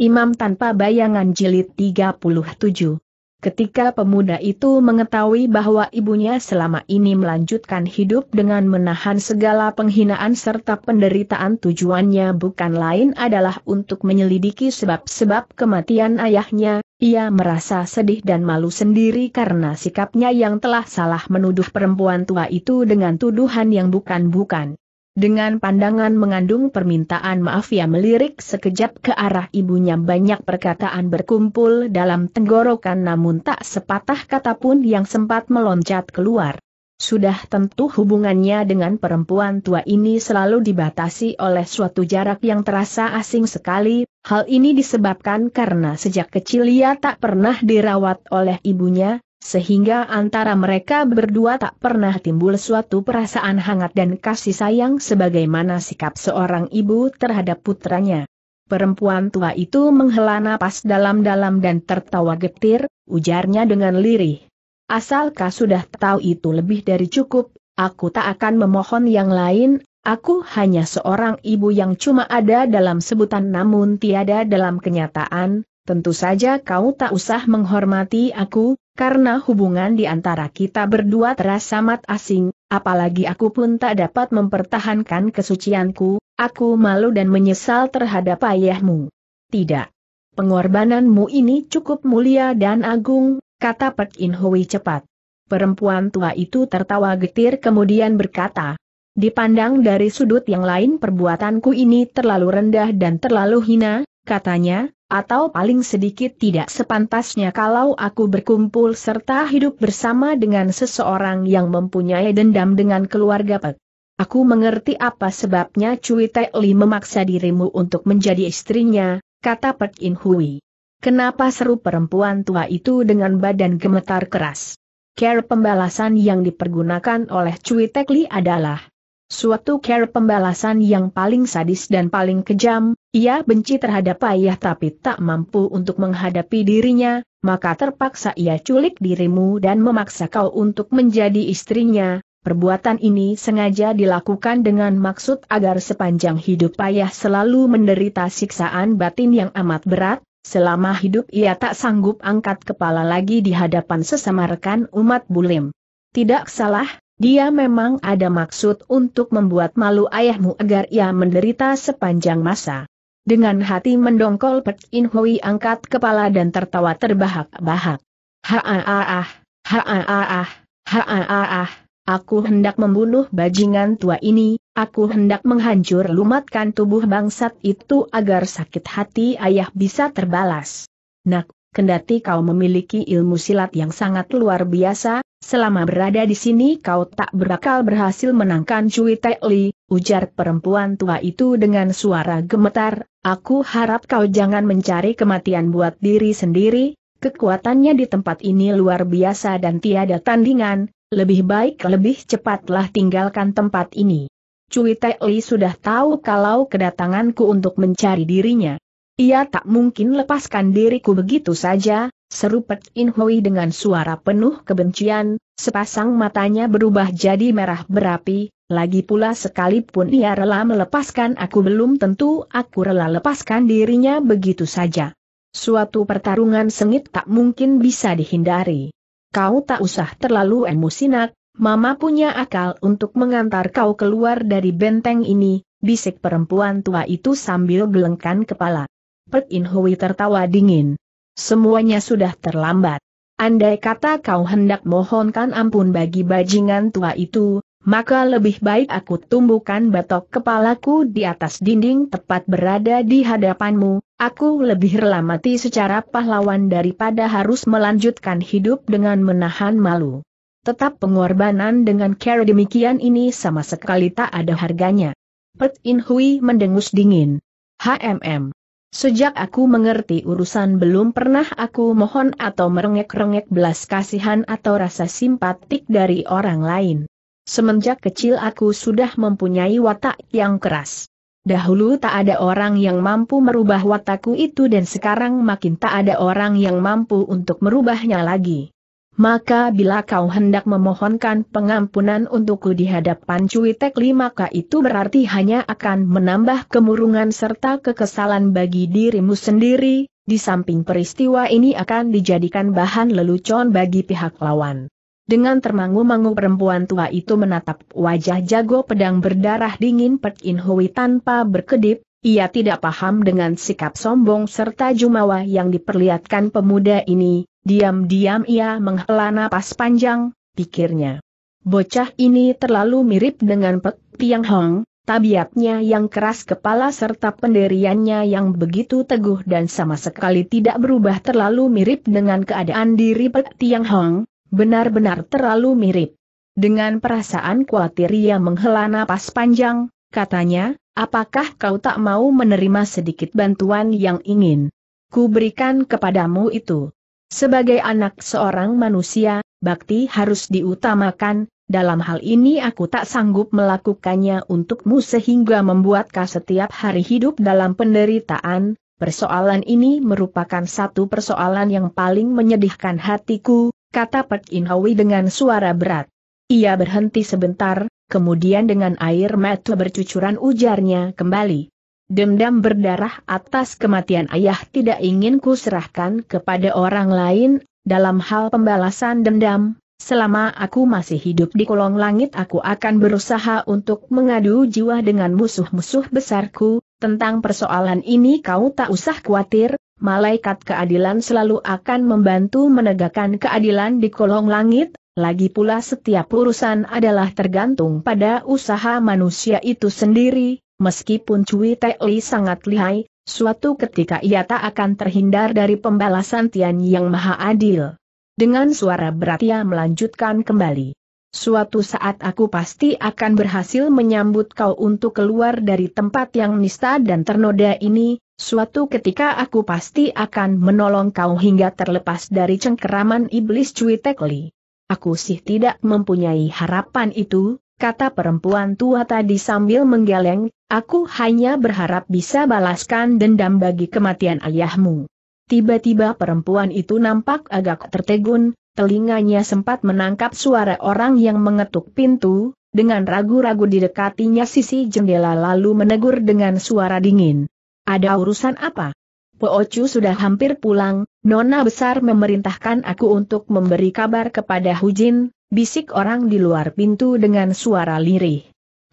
Imam tanpa bayangan jilid 37. Ketika pemuda itu mengetahui bahwa ibunya selama ini melanjutkan hidup dengan menahan segala penghinaan serta penderitaan tujuannya bukan lain adalah untuk menyelidiki sebab-sebab kematian ayahnya, ia merasa sedih dan malu sendiri karena sikapnya yang telah salah menuduh perempuan tua itu dengan tuduhan yang bukan-bukan. Dengan pandangan mengandung permintaan maaf ia melirik sekejap ke arah ibunya banyak perkataan berkumpul dalam tenggorokan namun tak sepatah kata pun yang sempat meloncat keluar. Sudah tentu hubungannya dengan perempuan tua ini selalu dibatasi oleh suatu jarak yang terasa asing sekali, hal ini disebabkan karena sejak kecil ia tak pernah dirawat oleh ibunya, sehingga antara mereka berdua tak pernah timbul suatu perasaan hangat dan kasih sayang sebagaimana sikap seorang ibu terhadap putranya. Perempuan tua itu menghela napas dalam-dalam dan tertawa getir, ujarnya dengan lirih. Asalkah sudah tahu itu lebih dari cukup, aku tak akan memohon yang lain, aku hanya seorang ibu yang cuma ada dalam sebutan namun tiada dalam kenyataan, tentu saja kau tak usah menghormati aku, karena hubungan di antara kita berdua terasa amat asing, apalagi aku pun tak dapat mempertahankan kesucianku, aku malu dan menyesal terhadap ayahmu. Tidak. Pengorbananmu ini cukup mulia dan agung, kata Pek In Hui cepat. Perempuan tua itu tertawa getir kemudian berkata, Dipandang dari sudut yang lain perbuatanku ini terlalu rendah dan terlalu hina, katanya, atau paling sedikit tidak sepantasnya kalau aku berkumpul serta hidup bersama dengan seseorang yang mempunyai dendam dengan keluarga Pek. Aku mengerti apa sebabnya Cui Te Li memaksa dirimu untuk menjadi istrinya, kata Pek In Hui. Kenapa seru perempuan tua itu dengan badan gemetar keras? Care pembalasan yang dipergunakan oleh Cui Te Li adalah, Suatu care pembalasan yang paling sadis dan paling kejam, ia benci terhadap ayah tapi tak mampu untuk menghadapi dirinya, maka terpaksa ia culik dirimu dan memaksa kau untuk menjadi istrinya, Perbuatan ini sengaja dilakukan dengan maksud agar sepanjang hidup ayah selalu menderita siksaan batin yang amat berat, selama hidup ia tak sanggup angkat kepala lagi di hadapan sesama rekan umat bulim. Tidak salah, dia memang ada maksud untuk membuat malu ayahmu agar ia menderita sepanjang masa. Dengan hati mendongkol Pek In Hui angkat kepala dan tertawa terbahak-bahak. Ha-ah-ah, ha-ah-ah, ha-ah-ah, aku hendak membunuh bajingan tua ini, aku hendak menghancur lumatkan tubuh bangsat itu agar sakit hati ayah bisa terbalas. Nak, kendati kau memiliki ilmu silat yang sangat luar biasa, Selama berada di sini kau tak berakal berhasil menangkan Cui Tek Li, ujar perempuan tua itu dengan suara gemetar, aku harap kau jangan mencari kematian buat diri sendiri, kekuatannya di tempat ini luar biasa dan tiada tandingan, lebih baik lebih cepatlah tinggalkan tempat ini. Cui Tek Li sudah tahu kalau kedatanganku untuk mencari dirinya. Ia tak mungkin lepaskan diriku begitu saja, Seru Pek In Hui dengan suara penuh kebencian, sepasang matanya berubah jadi merah berapi, lagi pula sekalipun ia rela melepaskan aku belum tentu aku rela lepaskan dirinya begitu saja. Suatu pertarungan sengit tak mungkin bisa dihindari. Kau tak usah terlalu emosi nak, mama punya akal untuk mengantar kau keluar dari benteng ini, bisik perempuan tua itu sambil gelengkan kepala. Pek In Hui tertawa dingin. Semuanya sudah terlambat. Andai kata kau hendak mohonkan ampun bagi bajingan tua itu, maka lebih baik aku tumbuhkan batok kepalaku di atas dinding tepat berada di hadapanmu, aku lebih rela mati secara pahlawan daripada harus melanjutkan hidup dengan menahan malu. Tetap pengorbanan dengan cara demikian ini sama sekali tak ada harganya. Pet In Hui mendengus dingin. HMM. Sejak aku mengerti urusan belum pernah aku mohon atau merengek-rengek belas kasihan atau rasa simpatik dari orang lain. Semenjak kecil aku sudah mempunyai watak yang keras. Dahulu tak ada orang yang mampu merubah watakku itu dan sekarang makin tak ada orang yang mampu untuk merubahnya lagi. Maka bila kau hendak memohonkan pengampunan untukku di hadapan Cui Tek maka itu berarti hanya akan menambah kemurungan serta kekesalan bagi dirimu sendiri, di samping peristiwa ini akan dijadikan bahan lelucon bagi pihak lawan. Dengan termangu-mangu perempuan tua itu menatap wajah jago pedang berdarah dingin Pek In Hui tanpa berkedip, ia tidak paham dengan sikap sombong serta jumawa yang diperlihatkan pemuda ini, Diam-diam ia menghela napas panjang, pikirnya. Bocah ini terlalu mirip dengan Pek Tiang Hong, tabiatnya yang keras kepala serta pendiriannya yang begitu teguh dan sama sekali tidak berubah terlalu mirip dengan keadaan diri Pek Tiang Hong, benar-benar terlalu mirip. Dengan perasaan khawatir ia menghela napas panjang, katanya, apakah kau tak mau menerima sedikit bantuan yang ingin ku berikan kepadamu itu? Sebagai anak seorang manusia, bakti harus diutamakan, dalam hal ini aku tak sanggup melakukannya untukmu sehingga membuat kau setiap hari hidup dalam penderitaan, persoalan ini merupakan satu persoalan yang paling menyedihkan hatiku, kata Pek In dengan suara berat. Ia berhenti sebentar, kemudian dengan air mata bercucuran ujarnya kembali. Dendam berdarah atas kematian ayah tidak ingin ku serahkan kepada orang lain, dalam hal pembalasan dendam, selama aku masih hidup di kolong langit aku akan berusaha untuk mengadu jiwa dengan musuh-musuh besarku, tentang persoalan ini kau tak usah khawatir, malaikat keadilan selalu akan membantu menegakkan keadilan di kolong langit, lagi pula setiap urusan adalah tergantung pada usaha manusia itu sendiri, meskipun Cui Li sangat lihai, suatu ketika ia tak akan terhindar dari pembalasan Tian yang maha adil. Dengan suara berat ia melanjutkan kembali. Suatu saat aku pasti akan berhasil menyambut kau untuk keluar dari tempat yang nista dan ternoda ini, suatu ketika aku pasti akan menolong kau hingga terlepas dari cengkeraman iblis Cui Li. Aku sih tidak mempunyai harapan itu, kata perempuan tua tadi sambil menggeleng, aku hanya berharap bisa balaskan dendam bagi kematian ayahmu. Tiba-tiba perempuan itu nampak agak tertegun, telinganya sempat menangkap suara orang yang mengetuk pintu, dengan ragu-ragu didekatinya sisi jendela lalu menegur dengan suara dingin. Ada urusan apa? Poocu sudah hampir pulang, Nona Besar memerintahkan aku untuk memberi kabar kepada Hujin, bisik orang di luar pintu dengan suara lirih.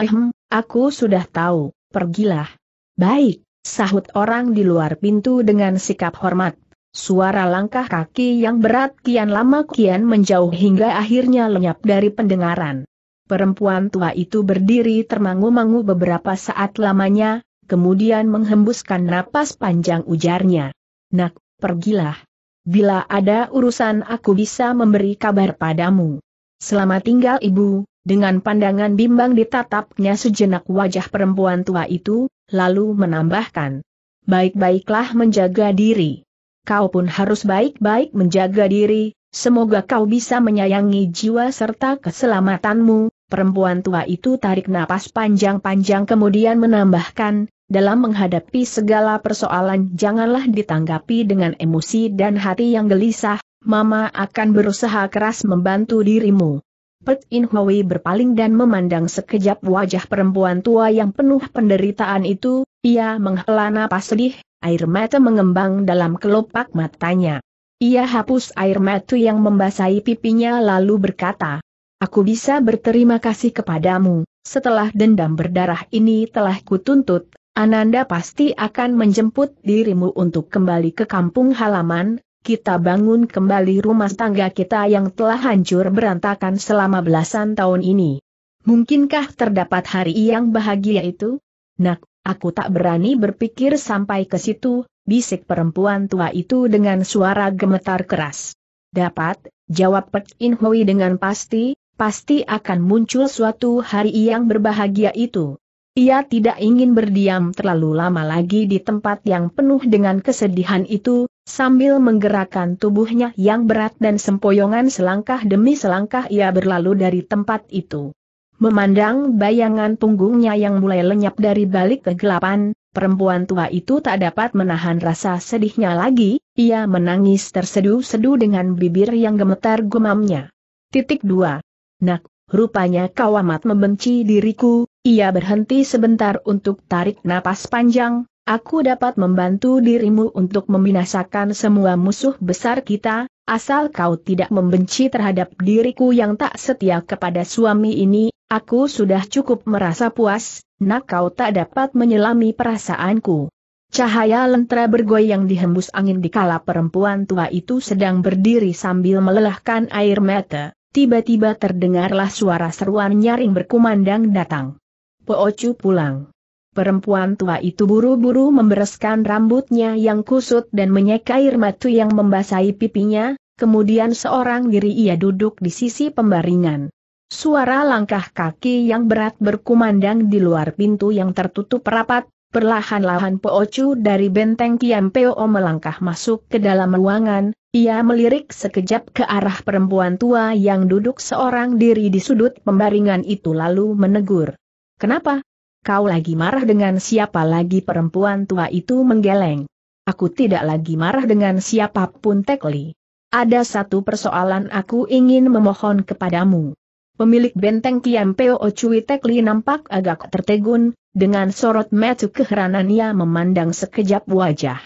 Ehem, aku sudah tahu, pergilah. Baik, sahut orang di luar pintu dengan sikap hormat. Suara langkah kaki yang berat kian lama kian menjauh hingga akhirnya lenyap dari pendengaran. Perempuan tua itu berdiri termangu-mangu beberapa saat lamanya, kemudian menghembuskan napas panjang ujarnya. Nak, pergilah. Bila ada urusan aku bisa memberi kabar padamu. Selama tinggal ibu, dengan pandangan bimbang ditatapnya sejenak wajah perempuan tua itu, lalu menambahkan. Baik-baiklah menjaga diri. Kau pun harus baik-baik menjaga diri, semoga kau bisa menyayangi jiwa serta keselamatanmu. Perempuan tua itu tarik napas panjang-panjang kemudian menambahkan, dalam menghadapi segala persoalan janganlah ditanggapi dengan emosi dan hati yang gelisah, Mama akan berusaha keras membantu dirimu. Pet In Hui berpaling dan memandang sekejap wajah perempuan tua yang penuh penderitaan itu, ia menghela napas sedih, air mata mengembang dalam kelopak matanya. Ia hapus air mata yang membasahi pipinya lalu berkata, Aku bisa berterima kasih kepadamu, setelah dendam berdarah ini telah kutuntut, Ananda pasti akan menjemput dirimu untuk kembali ke kampung halaman, kita bangun kembali rumah tangga kita yang telah hancur berantakan selama belasan tahun ini. Mungkinkah terdapat hari yang bahagia itu? Nak, aku tak berani berpikir sampai ke situ, bisik perempuan tua itu dengan suara gemetar keras. Dapat, jawab Pek In Hui dengan pasti, pasti akan muncul suatu hari yang berbahagia itu. Ia tidak ingin berdiam terlalu lama lagi di tempat yang penuh dengan kesedihan itu, sambil menggerakkan tubuhnya yang berat dan sempoyongan selangkah demi selangkah ia berlalu dari tempat itu. Memandang bayangan punggungnya yang mulai lenyap dari balik kegelapan, perempuan tua itu tak dapat menahan rasa sedihnya lagi, ia menangis terseduh-seduh dengan bibir yang gemetar gumamnya. Titik 2. Nak, Rupanya kau amat membenci diriku, ia berhenti sebentar untuk tarik napas panjang, aku dapat membantu dirimu untuk membinasakan semua musuh besar kita, asal kau tidak membenci terhadap diriku yang tak setia kepada suami ini, aku sudah cukup merasa puas, nak kau tak dapat menyelami perasaanku. Cahaya lentera bergoyang dihembus angin di kala perempuan tua itu sedang berdiri sambil melelahkan air mata tiba-tiba terdengarlah suara seruan nyaring berkumandang datang. Poocu pulang. Perempuan tua itu buru-buru membereskan rambutnya yang kusut dan menyeka air matu yang membasahi pipinya, kemudian seorang diri ia duduk di sisi pembaringan. Suara langkah kaki yang berat berkumandang di luar pintu yang tertutup rapat, perlahan-lahan Poocu dari benteng Kiampeo melangkah masuk ke dalam ruangan, ia melirik sekejap ke arah perempuan tua yang duduk seorang diri di sudut pembaringan itu lalu menegur. Kenapa? Kau lagi marah dengan siapa lagi perempuan tua itu menggeleng. Aku tidak lagi marah dengan siapapun Tekli. Ada satu persoalan aku ingin memohon kepadamu. Pemilik benteng Kiam Peo Cui Tekli nampak agak tertegun, dengan sorot metu keheranan ia memandang sekejap wajah.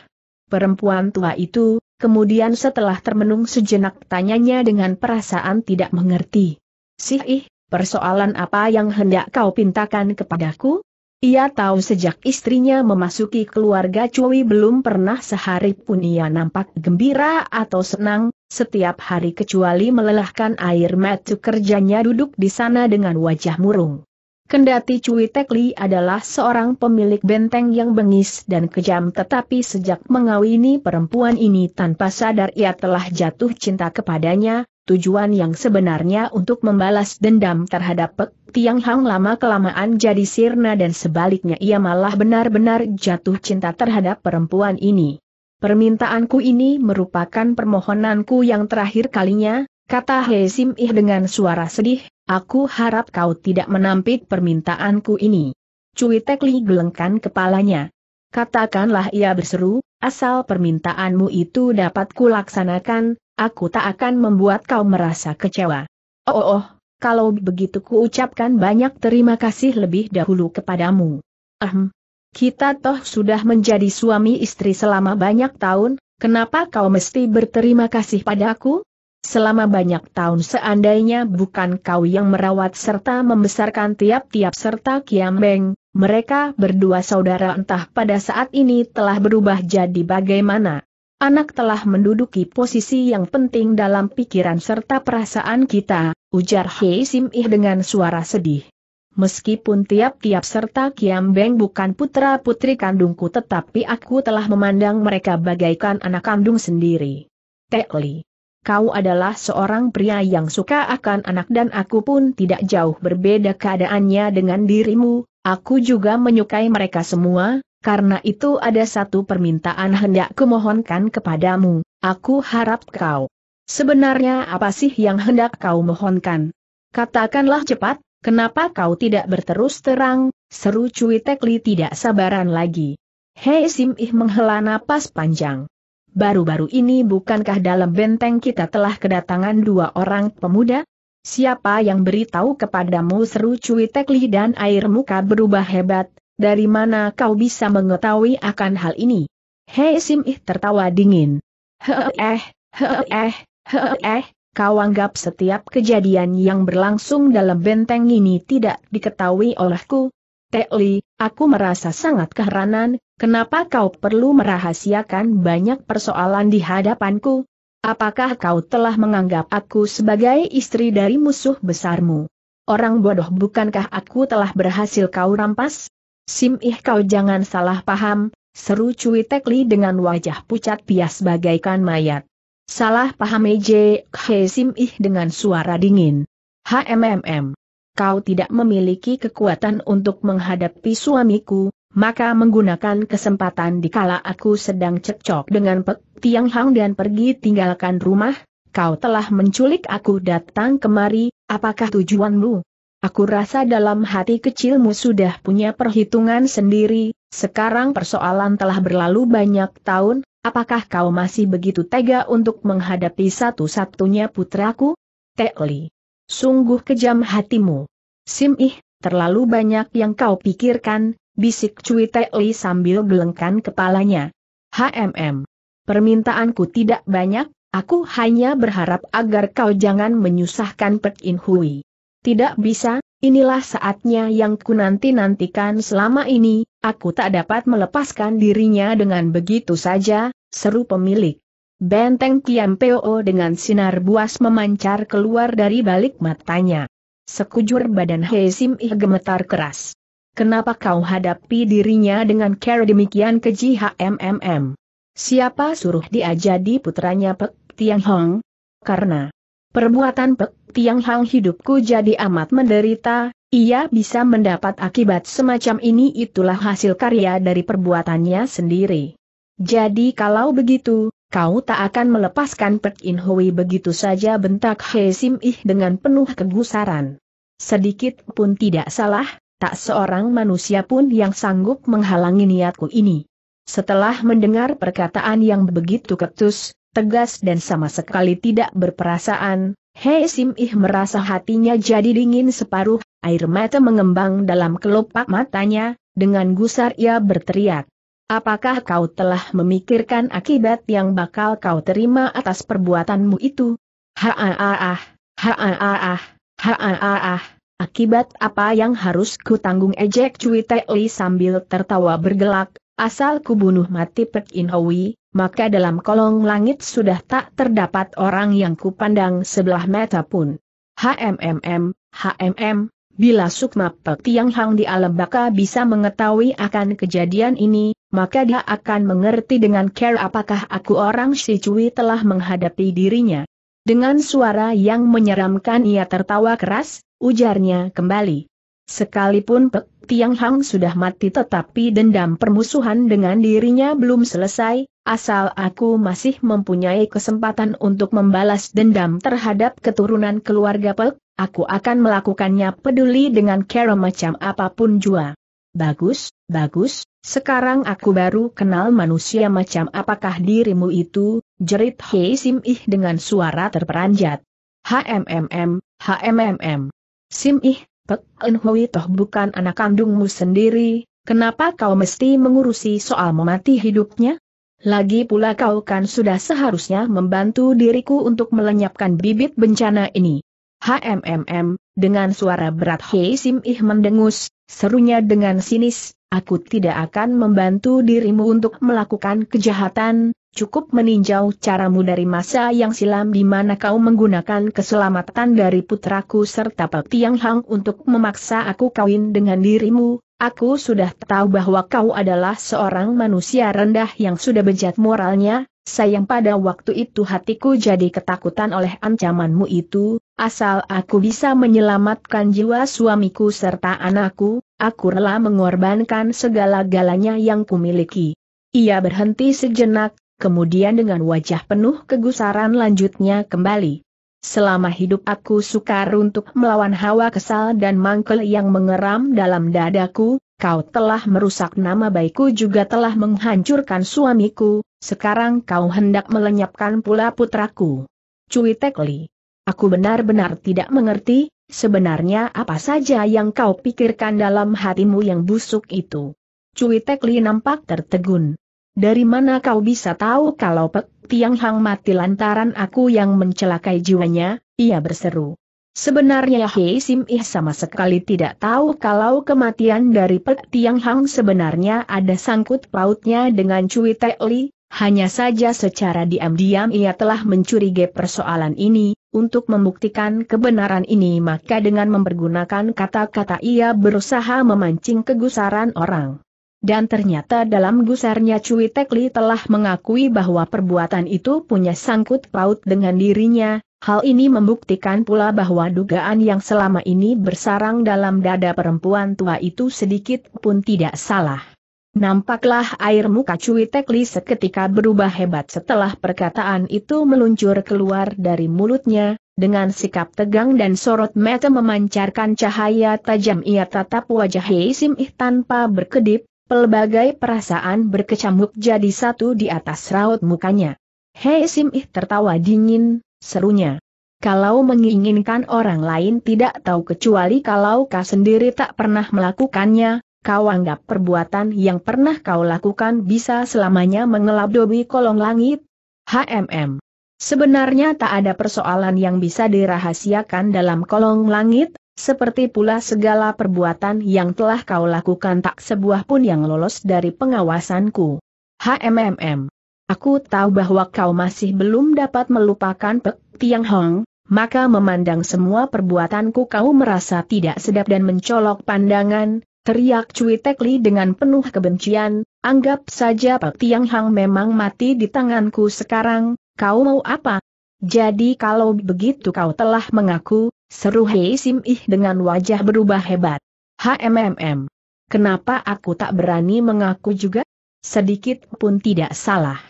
Perempuan tua itu, Kemudian setelah termenung sejenak tanyanya dengan perasaan tidak mengerti. Sih ih, persoalan apa yang hendak kau pintakan kepadaku? Ia tahu sejak istrinya memasuki keluarga Cui belum pernah sehari pun ia nampak gembira atau senang, setiap hari kecuali melelahkan air mata kerjanya duduk di sana dengan wajah murung. Kendati Cui Tekli adalah seorang pemilik benteng yang bengis dan kejam tetapi sejak mengawini perempuan ini tanpa sadar ia telah jatuh cinta kepadanya, tujuan yang sebenarnya untuk membalas dendam terhadap Pek Tiang Hang lama-kelamaan jadi sirna dan sebaliknya ia malah benar-benar jatuh cinta terhadap perempuan ini. Permintaanku ini merupakan permohonanku yang terakhir kalinya, kata Sim Ih dengan suara sedih, aku harap kau tidak menampik permintaanku ini. Cui Tekli gelengkan kepalanya. Katakanlah ia berseru, asal permintaanmu itu dapat kulaksanakan, aku tak akan membuat kau merasa kecewa. Oh, oh, oh kalau begitu ku ucapkan banyak terima kasih lebih dahulu kepadamu. Ahem. Kita toh sudah menjadi suami istri selama banyak tahun, kenapa kau mesti berterima kasih padaku? selama banyak tahun seandainya bukan kau yang merawat serta membesarkan tiap-tiap serta Kiam Beng, mereka berdua saudara entah pada saat ini telah berubah jadi bagaimana. Anak telah menduduki posisi yang penting dalam pikiran serta perasaan kita, ujar Hei Sim Ih dengan suara sedih. Meskipun tiap-tiap serta Kiam Beng bukan putra-putri kandungku tetapi aku telah memandang mereka bagaikan anak kandung sendiri. Li kau adalah seorang pria yang suka akan anak dan aku pun tidak jauh berbeda keadaannya dengan dirimu, aku juga menyukai mereka semua, karena itu ada satu permintaan hendak kumohonkan kepadamu, aku harap kau. Sebenarnya apa sih yang hendak kau mohonkan? Katakanlah cepat, kenapa kau tidak berterus terang, seru Cui Tekli tidak sabaran lagi. Hei Sim Ih menghela napas panjang. Baru-baru ini bukankah dalam benteng kita telah kedatangan dua orang pemuda? Siapa yang beritahu kepadamu seru cuy Tekli dan air muka berubah hebat, dari mana kau bisa mengetahui akan hal ini? Hei Sim Ih tertawa dingin. Heh eh, heh eh, kau anggap setiap kejadian yang berlangsung dalam benteng ini tidak diketahui olehku? Tekli, aku merasa sangat keheranan, kenapa kau perlu merahasiakan banyak persoalan di hadapanku? Apakah kau telah menganggap aku sebagai istri dari musuh besarmu? Orang bodoh bukankah aku telah berhasil kau rampas? Sim ih kau jangan salah paham, seru cuit Tekli dengan wajah pucat pias bagaikan mayat. Salah paham ej. sim ih dengan suara dingin. HMMM kau tidak memiliki kekuatan untuk menghadapi suamiku, maka menggunakan kesempatan di kala aku sedang cekcok dengan Pek Tiang Hang dan pergi tinggalkan rumah, kau telah menculik aku datang kemari, apakah tujuanmu? Aku rasa dalam hati kecilmu sudah punya perhitungan sendiri, sekarang persoalan telah berlalu banyak tahun, apakah kau masih begitu tega untuk menghadapi satu-satunya putraku? Teoli. Sungguh kejam hatimu. Sim ih, terlalu banyak yang kau pikirkan, bisik Cui Te Li sambil gelengkan kepalanya. HMM. Permintaanku tidak banyak, aku hanya berharap agar kau jangan menyusahkan Pek In Hui. Tidak bisa, inilah saatnya yang ku nanti-nantikan selama ini, aku tak dapat melepaskan dirinya dengan begitu saja, seru pemilik. Benteng Kiampeo dengan sinar buas memancar keluar dari balik matanya. Sekujur badan Sim Ih gemetar keras. Kenapa kau hadapi dirinya dengan cara demikian keji HMMM? Siapa suruh dia jadi putranya Pek Tiang Hong? Karena perbuatan Pek Tiang Hong hidupku jadi amat menderita, ia bisa mendapat akibat semacam ini itulah hasil karya dari perbuatannya sendiri. Jadi kalau begitu, Kau tak akan melepaskan Pek In Hui begitu saja bentak He Sim Ih dengan penuh kegusaran. Sedikit pun tidak salah, tak seorang manusia pun yang sanggup menghalangi niatku ini. Setelah mendengar perkataan yang begitu ketus, tegas dan sama sekali tidak berperasaan, He Sim Ih merasa hatinya jadi dingin separuh, air mata mengembang dalam kelopak matanya, dengan gusar ia berteriak. Apakah kau telah memikirkan akibat yang bakal kau terima atas perbuatanmu itu? Haaah, haaah, haaah, akibat apa yang harus ku tanggung ejek Cui Teoi sambil tertawa bergelak, asal ku bunuh mati Pek In Hoi, maka dalam kolong langit sudah tak terdapat orang yang kupandang sebelah mata pun. HMMM, HMM, Bila Sukma Pek Tiang Hang di alam baka bisa mengetahui akan kejadian ini, maka dia akan mengerti dengan care apakah aku orang si Cui telah menghadapi dirinya. Dengan suara yang menyeramkan ia tertawa keras, ujarnya kembali. Sekalipun Pek Tiang Hang sudah mati tetapi dendam permusuhan dengan dirinya belum selesai, asal aku masih mempunyai kesempatan untuk membalas dendam terhadap keturunan keluarga Pek, aku akan melakukannya peduli dengan cara macam apapun jua. Bagus, bagus, sekarang aku baru kenal manusia macam apakah dirimu itu, jerit Hei Sim Ih dengan suara terperanjat. HMMM, HMMM. Sim Ih, Pek En Hui toh bukan anak kandungmu sendiri, kenapa kau mesti mengurusi soal memati hidupnya? Lagi pula kau kan sudah seharusnya membantu diriku untuk melenyapkan bibit bencana ini. HMMM, dengan suara berat Hei Sim Ih mendengus, Serunya dengan sinis, aku tidak akan membantu dirimu untuk melakukan kejahatan, cukup meninjau caramu dari masa yang silam di mana kau menggunakan keselamatan dari putraku serta Tiang Hang untuk memaksa aku kawin dengan dirimu, Aku sudah tahu bahwa kau adalah seorang manusia rendah yang sudah bejat moralnya, sayang pada waktu itu hatiku jadi ketakutan oleh ancamanmu itu, Asal aku bisa menyelamatkan jiwa suamiku serta anakku, aku rela mengorbankan segala-galanya yang kumiliki. Ia berhenti sejenak, kemudian dengan wajah penuh kegusaran lanjutnya kembali. Selama hidup aku sukar untuk melawan hawa kesal dan mangkel yang mengeram dalam dadaku, kau telah merusak nama baikku juga telah menghancurkan suamiku, sekarang kau hendak melenyapkan pula putraku. Cui Tekli Aku benar-benar tidak mengerti, sebenarnya apa saja yang kau pikirkan dalam hatimu yang busuk itu. Cui Tekli nampak tertegun. Dari mana kau bisa tahu kalau Pek Tiang Hang mati lantaran aku yang mencelakai jiwanya, ia berseru. Sebenarnya Hei Sim Ih sama sekali tidak tahu kalau kematian dari Pek Tiang Hang sebenarnya ada sangkut pautnya dengan Cui Tekli, hanya saja secara diam-diam ia telah mencurigai persoalan ini, untuk membuktikan kebenaran ini maka dengan mempergunakan kata-kata ia berusaha memancing kegusaran orang. Dan ternyata dalam gusarnya Cui Tekli telah mengakui bahwa perbuatan itu punya sangkut paut dengan dirinya, hal ini membuktikan pula bahwa dugaan yang selama ini bersarang dalam dada perempuan tua itu sedikit pun tidak salah. Nampaklah air muka Cui Tekli seketika berubah hebat setelah perkataan itu meluncur keluar dari mulutnya, dengan sikap tegang dan sorot mata memancarkan cahaya tajam ia tatap wajah Hei Ih tanpa berkedip, pelbagai perasaan berkecamuk jadi satu di atas raut mukanya. Hei Ih tertawa dingin, serunya. Kalau menginginkan orang lain tidak tahu kecuali kalau kau sendiri tak pernah melakukannya, kau anggap perbuatan yang pernah kau lakukan bisa selamanya mengeladobi kolong langit? HMM. Sebenarnya tak ada persoalan yang bisa dirahasiakan dalam kolong langit, seperti pula segala perbuatan yang telah kau lakukan tak sebuah pun yang lolos dari pengawasanku. HMM. Aku tahu bahwa kau masih belum dapat melupakan Pek Tiang Hong, maka memandang semua perbuatanku kau merasa tidak sedap dan mencolok pandangan, Teriak Cui Tekli dengan penuh kebencian, anggap saja Pak Tiang Hang memang mati di tanganku sekarang, kau mau apa? Jadi kalau begitu kau telah mengaku, seru Hei Sim Ih dengan wajah berubah hebat. HMMM. Kenapa aku tak berani mengaku juga? Sedikit pun tidak salah.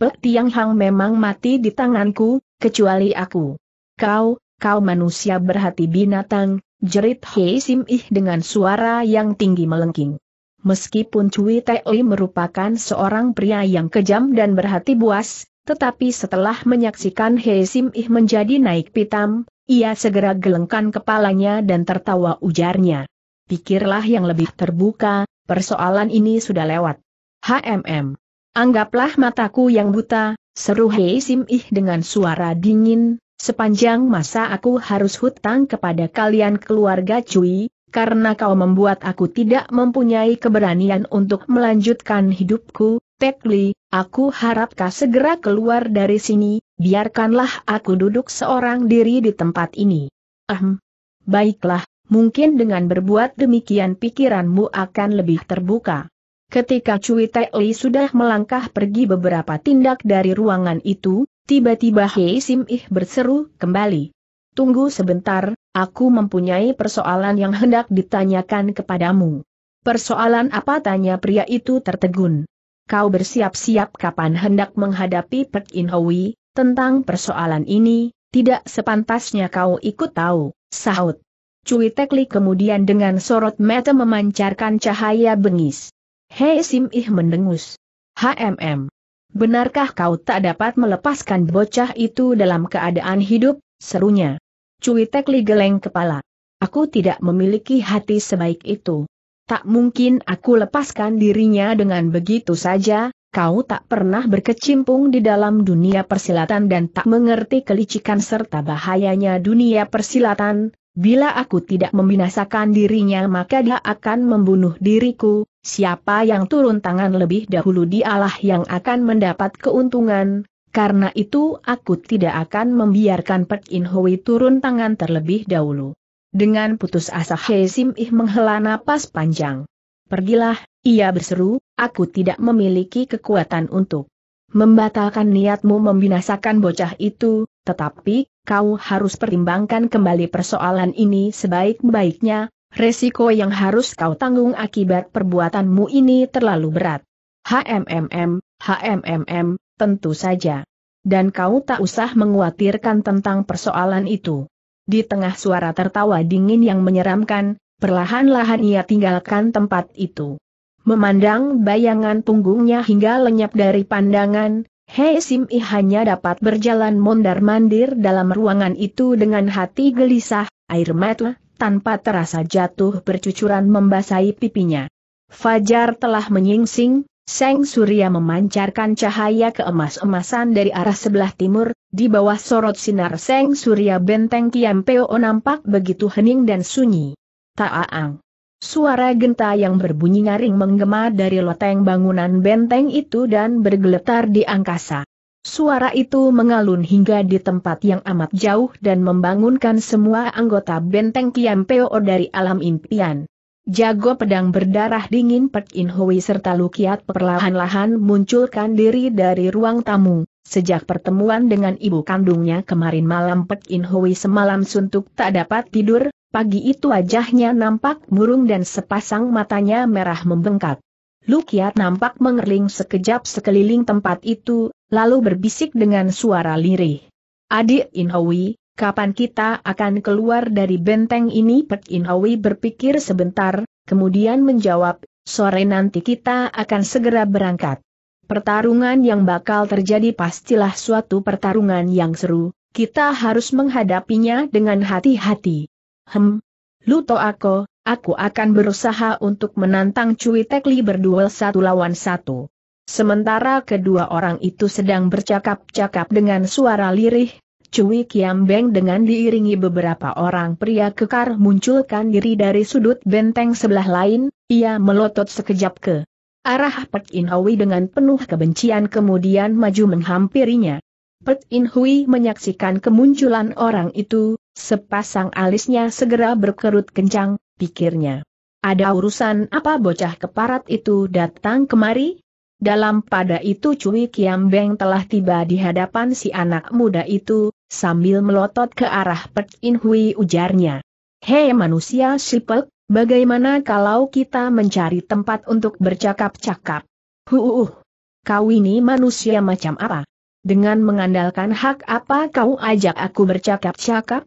Pek Tiang Hang memang mati di tanganku, kecuali aku. Kau, kau manusia berhati binatang, jerit Hei Sim Ih dengan suara yang tinggi melengking. Meskipun Cui Teoi merupakan seorang pria yang kejam dan berhati buas, tetapi setelah menyaksikan Hei Sim Ih menjadi naik pitam, ia segera gelengkan kepalanya dan tertawa ujarnya. Pikirlah yang lebih terbuka, persoalan ini sudah lewat. HMM. Anggaplah mataku yang buta, seru Hei Sim Ih dengan suara dingin, Sepanjang masa aku harus hutang kepada kalian keluarga Cui, karena kau membuat aku tidak mempunyai keberanian untuk melanjutkan hidupku, Tekli, aku harap kau segera keluar dari sini, biarkanlah aku duduk seorang diri di tempat ini. Ahem. Baiklah, mungkin dengan berbuat demikian pikiranmu akan lebih terbuka. Ketika Cui Li sudah melangkah pergi beberapa tindak dari ruangan itu, Tiba-tiba Hei Sim Ih berseru kembali. Tunggu sebentar, aku mempunyai persoalan yang hendak ditanyakan kepadamu. Persoalan apa tanya pria itu tertegun. Kau bersiap-siap kapan hendak menghadapi Pek In Hui, tentang persoalan ini, tidak sepantasnya kau ikut tahu, sahut. Cui Tekli kemudian dengan sorot mata memancarkan cahaya bengis. Hei Sim Ih mendengus. HMM. Benarkah kau tak dapat melepaskan bocah itu dalam keadaan hidup, serunya. Cui Tekli geleng kepala. Aku tidak memiliki hati sebaik itu. Tak mungkin aku lepaskan dirinya dengan begitu saja, kau tak pernah berkecimpung di dalam dunia persilatan dan tak mengerti kelicikan serta bahayanya dunia persilatan, Bila aku tidak membinasakan dirinya maka dia akan membunuh diriku, siapa yang turun tangan lebih dahulu dialah yang akan mendapat keuntungan, karena itu aku tidak akan membiarkan Pek In Hui turun tangan terlebih dahulu. Dengan putus asa He Sim Ih menghela napas panjang. Pergilah, ia berseru, aku tidak memiliki kekuatan untuk membatalkan niatmu membinasakan bocah itu, tetapi, kau harus pertimbangkan kembali persoalan ini sebaik-baiknya, resiko yang harus kau tanggung akibat perbuatanmu ini terlalu berat. HMMM, HMMM, tentu saja. Dan kau tak usah menguatirkan tentang persoalan itu. Di tengah suara tertawa dingin yang menyeramkan, perlahan-lahan ia tinggalkan tempat itu. Memandang bayangan punggungnya hingga lenyap dari pandangan, Hei Sim I hanya dapat berjalan mondar-mandir dalam ruangan itu dengan hati gelisah, air mata tanpa terasa jatuh bercucuran membasahi pipinya. Fajar telah menyingsing, Seng Surya memancarkan cahaya keemas-emasan dari arah sebelah timur, di bawah sorot sinar Seng Surya benteng Kiampeo nampak begitu hening dan sunyi. Taaang. Suara genta yang berbunyi nyaring menggema dari loteng bangunan benteng itu dan bergeletar di angkasa. Suara itu mengalun hingga di tempat yang amat jauh dan membangunkan semua anggota benteng Peo dari alam impian. Jago pedang berdarah dingin Pek In Hui serta Lukiat perlahan-lahan munculkan diri dari ruang tamu. Sejak pertemuan dengan ibu kandungnya kemarin malam Pek In Hui semalam suntuk tak dapat tidur, Pagi itu wajahnya nampak murung dan sepasang matanya merah membengkak. Lukiat nampak mengerling sekejap sekeliling tempat itu, lalu berbisik dengan suara lirih. Adik Inhawi, kapan kita akan keluar dari benteng ini? Pek Inhowi berpikir sebentar, kemudian menjawab, sore nanti kita akan segera berangkat. Pertarungan yang bakal terjadi pastilah suatu pertarungan yang seru, kita harus menghadapinya dengan hati-hati. Hem, Luto aku, aku akan berusaha untuk menantang Cui Tekli berduel satu lawan satu. Sementara kedua orang itu sedang bercakap-cakap dengan suara lirih, Cui Beng dengan diiringi beberapa orang pria kekar munculkan diri dari sudut benteng sebelah lain, ia melotot sekejap ke arah Pek In Hui dengan penuh kebencian kemudian maju menghampirinya. Pek In Hui menyaksikan kemunculan orang itu, Sepasang alisnya segera berkerut kencang, pikirnya. Ada urusan apa bocah keparat itu datang kemari? Dalam pada itu Cui Kiam Beng telah tiba di hadapan si anak muda itu, sambil melotot ke arah Pek In Hui ujarnya. Hei manusia sipek, bagaimana kalau kita mencari tempat untuk bercakap-cakap? Huuuh, kau ini manusia macam apa? Dengan mengandalkan hak apa kau ajak aku bercakap-cakap?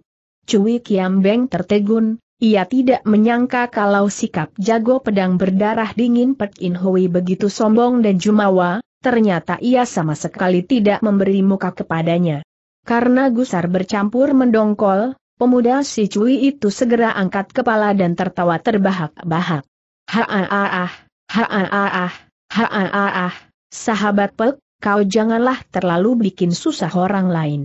Cui Beng tertegun, ia tidak menyangka kalau sikap jago pedang berdarah dingin Pek In Hui begitu sombong dan jumawa, ternyata ia sama sekali tidak memberi muka kepadanya. Karena gusar bercampur mendongkol, pemuda si Cui itu segera angkat kepala dan tertawa terbahak-bahak. Ha-ah-ah, ha-ah-ah, ha-ah-ah, sahabat Pek, kau janganlah terlalu bikin susah orang lain.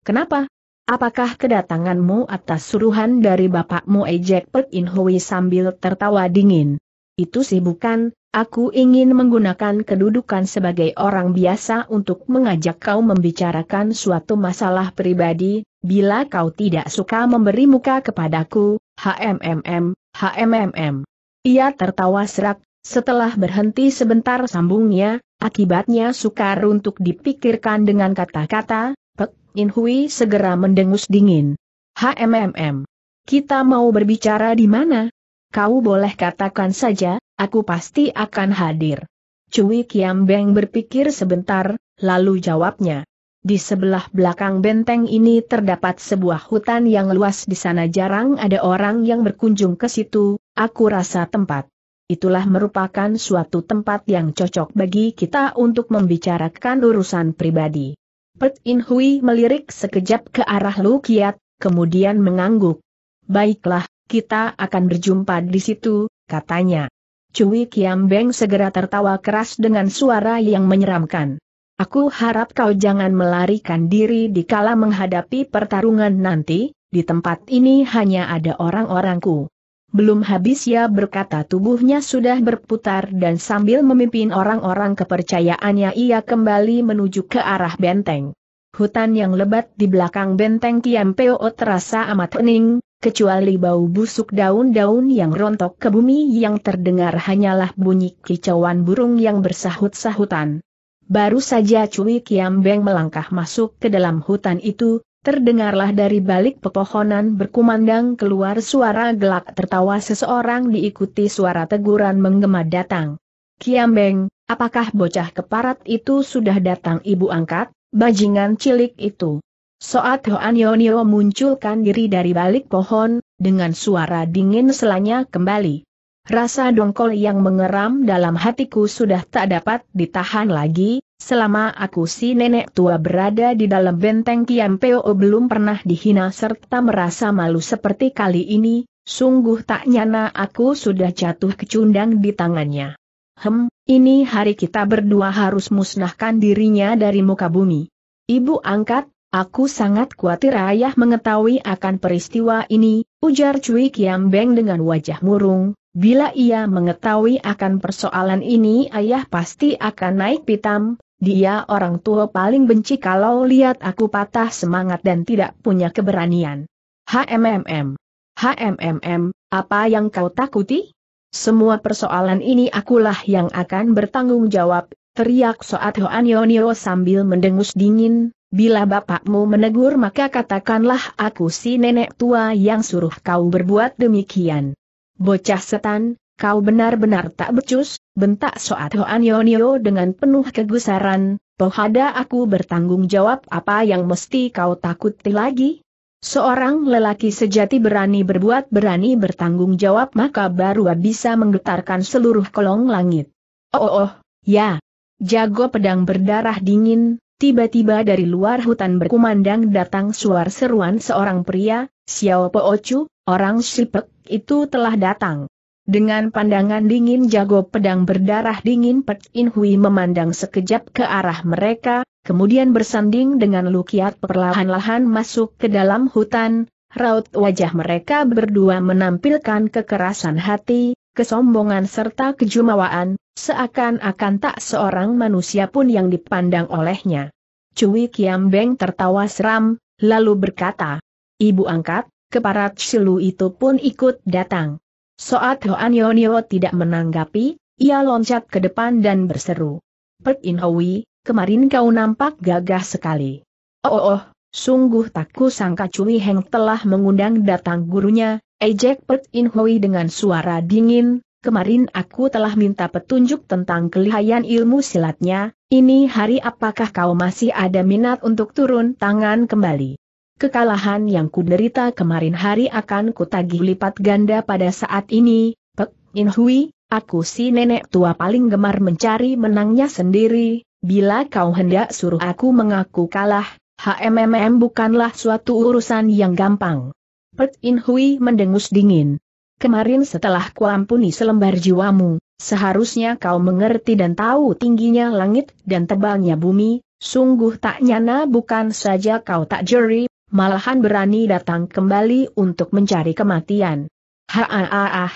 Kenapa? Apakah kedatanganmu atas suruhan dari bapakmu ejek Pek In Hui sambil tertawa dingin? Itu sih bukan, aku ingin menggunakan kedudukan sebagai orang biasa untuk mengajak kau membicarakan suatu masalah pribadi, bila kau tidak suka memberi muka kepadaku, HMMM, HMMM. Ia tertawa serak, setelah berhenti sebentar sambungnya, akibatnya sukar untuk dipikirkan dengan kata-kata, Inhui segera mendengus dingin. HMMM. Kita mau berbicara di mana? Kau boleh katakan saja, aku pasti akan hadir. Cui Kiam Beng berpikir sebentar, lalu jawabnya. Di sebelah belakang benteng ini terdapat sebuah hutan yang luas di sana jarang ada orang yang berkunjung ke situ, aku rasa tempat. Itulah merupakan suatu tempat yang cocok bagi kita untuk membicarakan urusan pribadi. Pet In Hui melirik sekejap ke arah Lu Kiat, kemudian mengangguk. Baiklah, kita akan berjumpa di situ, katanya. Cui Kiam Beng segera tertawa keras dengan suara yang menyeramkan. Aku harap kau jangan melarikan diri di kala menghadapi pertarungan nanti, di tempat ini hanya ada orang-orangku. Belum habis ia berkata tubuhnya sudah berputar dan sambil memimpin orang-orang kepercayaannya ia kembali menuju ke arah benteng. Hutan yang lebat di belakang benteng Peo terasa amat hening, kecuali bau busuk daun-daun yang rontok ke bumi yang terdengar hanyalah bunyi kicauan burung yang bersahut-sahutan. Baru saja Cui Kiam Beng melangkah masuk ke dalam hutan itu, Terdengarlah dari balik pepohonan berkumandang keluar suara gelak tertawa seseorang diikuti suara teguran menggema datang. Kiambeng, apakah bocah keparat itu sudah datang ibu angkat, bajingan cilik itu? Soat Hoan Yonio munculkan diri dari balik pohon, dengan suara dingin selanya kembali. Rasa dongkol yang mengeram dalam hatiku sudah tak dapat ditahan lagi, Selama aku si nenek tua berada di dalam benteng kiam peo belum pernah dihina serta merasa malu seperti kali ini, sungguh tak nyana aku sudah jatuh kecundang di tangannya. Hem, ini hari kita berdua harus musnahkan dirinya dari muka bumi. Ibu angkat, aku sangat khawatir ayah mengetahui akan peristiwa ini, ujar Cui Kiam Beng dengan wajah murung, Bila ia mengetahui akan persoalan ini ayah pasti akan naik pitam, dia orang tua paling benci kalau lihat aku patah semangat dan tidak punya keberanian. HMMM. HMMM, apa yang kau takuti? Semua persoalan ini akulah yang akan bertanggung jawab, teriak Soat Hoan Yonio sambil mendengus dingin, bila bapakmu menegur maka katakanlah aku si nenek tua yang suruh kau berbuat demikian. Bocah setan, kau benar-benar tak becus, bentak Soat Hoan Yonio dengan penuh kegusaran, pohada aku bertanggung jawab apa yang mesti kau takuti lagi? Seorang lelaki sejati berani berbuat berani bertanggung jawab maka baru bisa menggetarkan seluruh kolong langit. Oh oh, oh ya. Jago pedang berdarah dingin, tiba-tiba dari luar hutan berkumandang datang suar seruan seorang pria, Xiao Po Chu, orang Sipek, itu telah datang. Dengan pandangan dingin jago pedang berdarah dingin Pek In Hui memandang sekejap ke arah mereka, kemudian bersanding dengan Lukiat perlahan-lahan masuk ke dalam hutan, raut wajah mereka berdua menampilkan kekerasan hati, kesombongan serta kejumawaan, seakan-akan tak seorang manusia pun yang dipandang olehnya. Cui Kiam Beng tertawa seram, lalu berkata, Ibu angkat, keparat Silu itu pun ikut datang. Saat Hoan Yonio tidak menanggapi, ia loncat ke depan dan berseru. Pek In Hoi, kemarin kau nampak gagah sekali. Oh, oh, oh sungguh tak kusangka Cui Heng telah mengundang datang gurunya, ejek Pek In Hoi dengan suara dingin, kemarin aku telah minta petunjuk tentang kelihayan ilmu silatnya, ini hari apakah kau masih ada minat untuk turun tangan kembali? kekalahan yang kuderita kemarin hari akan kutagih lipat ganda pada saat ini, Pek In Hui, aku si nenek tua paling gemar mencari menangnya sendiri, bila kau hendak suruh aku mengaku kalah, HMMM bukanlah suatu urusan yang gampang. Pek In Hui mendengus dingin. Kemarin setelah kuampuni selembar jiwamu, seharusnya kau mengerti dan tahu tingginya langit dan tebalnya bumi, Sungguh tak nyana bukan saja kau tak jeri, malahan berani datang kembali untuk mencari kematian. Ha-ah-ah,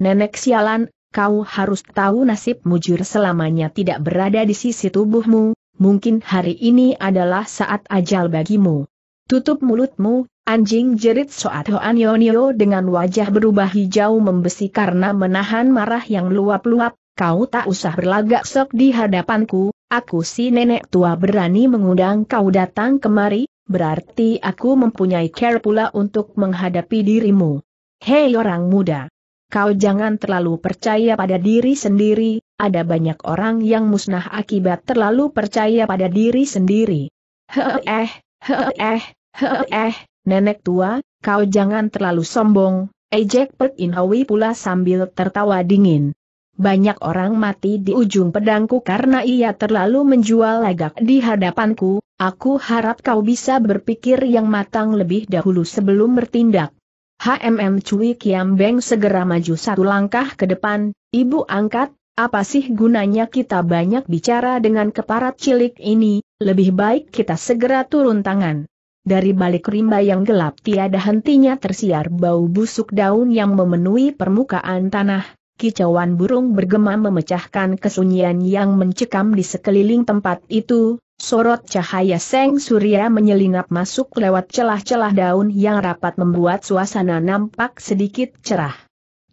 nenek sialan, kau harus tahu nasib mujur selamanya tidak berada di sisi tubuhmu, mungkin hari ini adalah saat ajal bagimu. Tutup mulutmu, anjing jerit Soat Hoan Yonio dengan wajah berubah hijau membesi karena menahan marah yang luap-luap, kau tak usah berlagak sok di hadapanku, Aku si nenek tua berani mengundang kau datang kemari, berarti aku mempunyai care pula untuk menghadapi dirimu. Hei orang muda! Kau jangan terlalu percaya pada diri sendiri, ada banyak orang yang musnah akibat terlalu percaya pada diri sendiri. Heh eh, heh eh, nenek tua, kau jangan terlalu sombong, ejek Perkinawi pula sambil tertawa dingin banyak orang mati di ujung pedangku karena ia terlalu menjual lagak di hadapanku, aku harap kau bisa berpikir yang matang lebih dahulu sebelum bertindak. HMM Cui Kiam Beng segera maju satu langkah ke depan, ibu angkat, apa sih gunanya kita banyak bicara dengan keparat cilik ini, lebih baik kita segera turun tangan. Dari balik rimba yang gelap tiada hentinya tersiar bau busuk daun yang memenuhi permukaan tanah, kicauan burung bergema memecahkan kesunyian yang mencekam di sekeliling tempat itu, sorot cahaya seng surya menyelinap masuk lewat celah-celah daun yang rapat membuat suasana nampak sedikit cerah.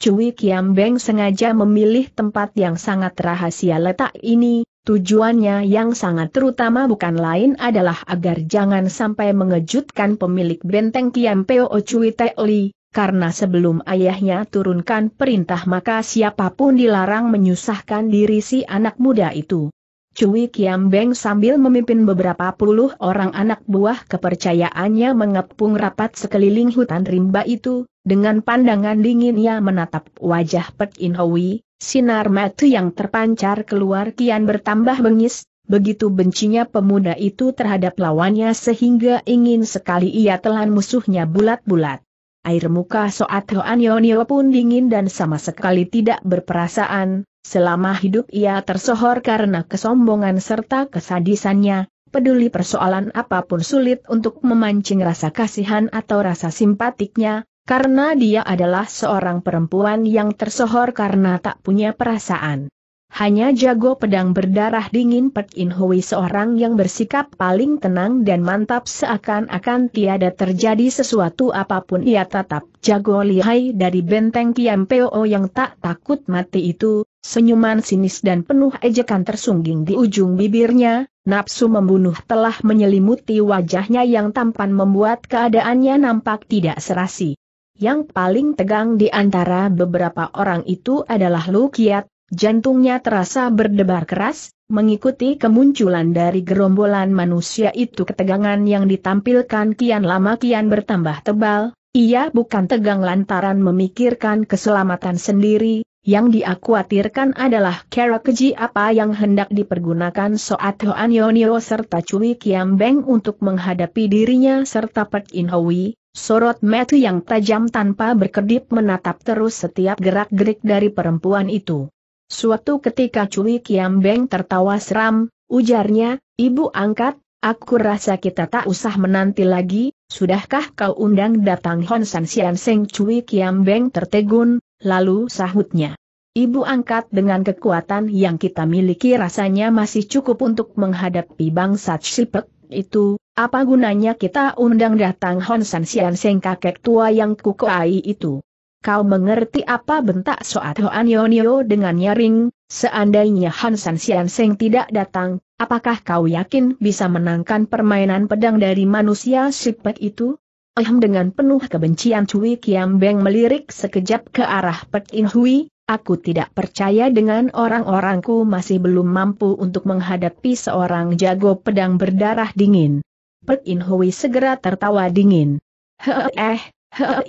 Cui Kiam Beng sengaja memilih tempat yang sangat rahasia letak ini, Tujuannya yang sangat terutama bukan lain adalah agar jangan sampai mengejutkan pemilik benteng Kiam Peo Cui Li, karena sebelum ayahnya turunkan perintah maka siapapun dilarang menyusahkan diri si anak muda itu. Cui Kiam Beng sambil memimpin beberapa puluh orang anak buah kepercayaannya mengepung rapat sekeliling hutan rimba itu, dengan pandangan dingin ia menatap wajah Pek In Hoi, sinar mata yang terpancar keluar kian bertambah bengis, begitu bencinya pemuda itu terhadap lawannya sehingga ingin sekali ia telan musuhnya bulat-bulat air muka Soat Hoanyonyo pun dingin dan sama sekali tidak berperasaan, selama hidup ia tersohor karena kesombongan serta kesadisannya, peduli persoalan apapun sulit untuk memancing rasa kasihan atau rasa simpatiknya, karena dia adalah seorang perempuan yang tersohor karena tak punya perasaan. Hanya jago pedang berdarah dingin Pek In Hui seorang yang bersikap paling tenang dan mantap seakan-akan tiada terjadi sesuatu apapun ia tatap jago lihai dari benteng Kiam Po yang tak takut mati itu, senyuman sinis dan penuh ejekan tersungging di ujung bibirnya, nafsu membunuh telah menyelimuti wajahnya yang tampan membuat keadaannya nampak tidak serasi. Yang paling tegang di antara beberapa orang itu adalah Lu Kiat, Jantungnya terasa berdebar keras, mengikuti kemunculan dari gerombolan manusia itu ketegangan yang ditampilkan kian lama kian bertambah tebal, ia bukan tegang lantaran memikirkan keselamatan sendiri, yang diakuatirkan adalah kera keji apa yang hendak dipergunakan Soat Hoan Yonio serta Cui Kiam Beng untuk menghadapi dirinya serta Pek In Hoi. sorot metu yang tajam tanpa berkedip menatap terus setiap gerak-gerik dari perempuan itu. Suatu ketika Cui Beng tertawa seram, ujarnya, ibu angkat, aku rasa kita tak usah menanti lagi, sudahkah kau undang datang Hon San Sian Seng Cui Beng tertegun, lalu sahutnya. Ibu angkat dengan kekuatan yang kita miliki rasanya masih cukup untuk menghadapi bangsa Cipek itu, apa gunanya kita undang datang Hon San Sian Seng kakek tua yang kukuai itu? Kau mengerti apa bentak Soat Hoan Yonio dengan nyaring, seandainya Han San Sian Seng tidak datang, apakah kau yakin bisa menangkan permainan pedang dari manusia sipek itu? Ehm dengan penuh kebencian Cui Kiam Beng melirik sekejap ke arah Pek In Hui, aku tidak percaya dengan orang-orangku masih belum mampu untuk menghadapi seorang jago pedang berdarah dingin. Pek In Hui segera tertawa dingin. Heh eh,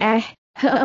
heh